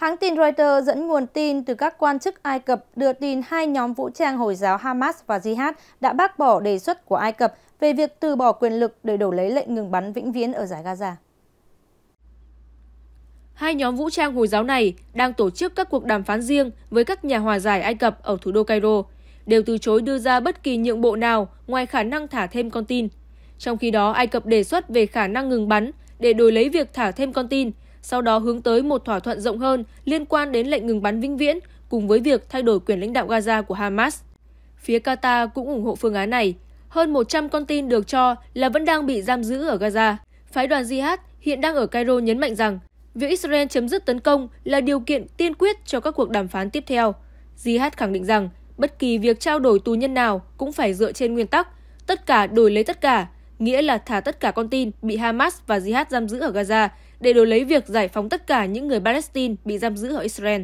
Hãng tin Reuters dẫn nguồn tin từ các quan chức Ai Cập đưa tin hai nhóm vũ trang Hồi giáo Hamas và Jihad đã bác bỏ đề xuất của Ai Cập về việc từ bỏ quyền lực để đổi lấy lệnh ngừng bắn vĩnh viễn ở giải Gaza. Hai nhóm vũ trang Hồi giáo này đang tổ chức các cuộc đàm phán riêng với các nhà hòa giải Ai Cập ở thủ đô Cairo, đều từ chối đưa ra bất kỳ nhượng bộ nào ngoài khả năng thả thêm con tin. Trong khi đó, Ai Cập đề xuất về khả năng ngừng bắn để đổi lấy việc thả thêm con tin – sau đó hướng tới một thỏa thuận rộng hơn liên quan đến lệnh ngừng bắn vĩnh viễn cùng với việc thay đổi quyền lãnh đạo Gaza của Hamas. Phía Qatar cũng ủng hộ phương án này. Hơn 100 con tin được cho là vẫn đang bị giam giữ ở Gaza. Phái đoàn Jihad hiện đang ở Cairo nhấn mạnh rằng việc Israel chấm dứt tấn công là điều kiện tiên quyết cho các cuộc đàm phán tiếp theo. Jihad khẳng định rằng bất kỳ việc trao đổi tù nhân nào cũng phải dựa trên nguyên tắc tất cả đổi lấy tất cả nghĩa là thả tất cả con tin bị Hamas và Jihad giam giữ ở Gaza để đổi lấy việc giải phóng tất cả những người Palestine bị giam giữ ở Israel.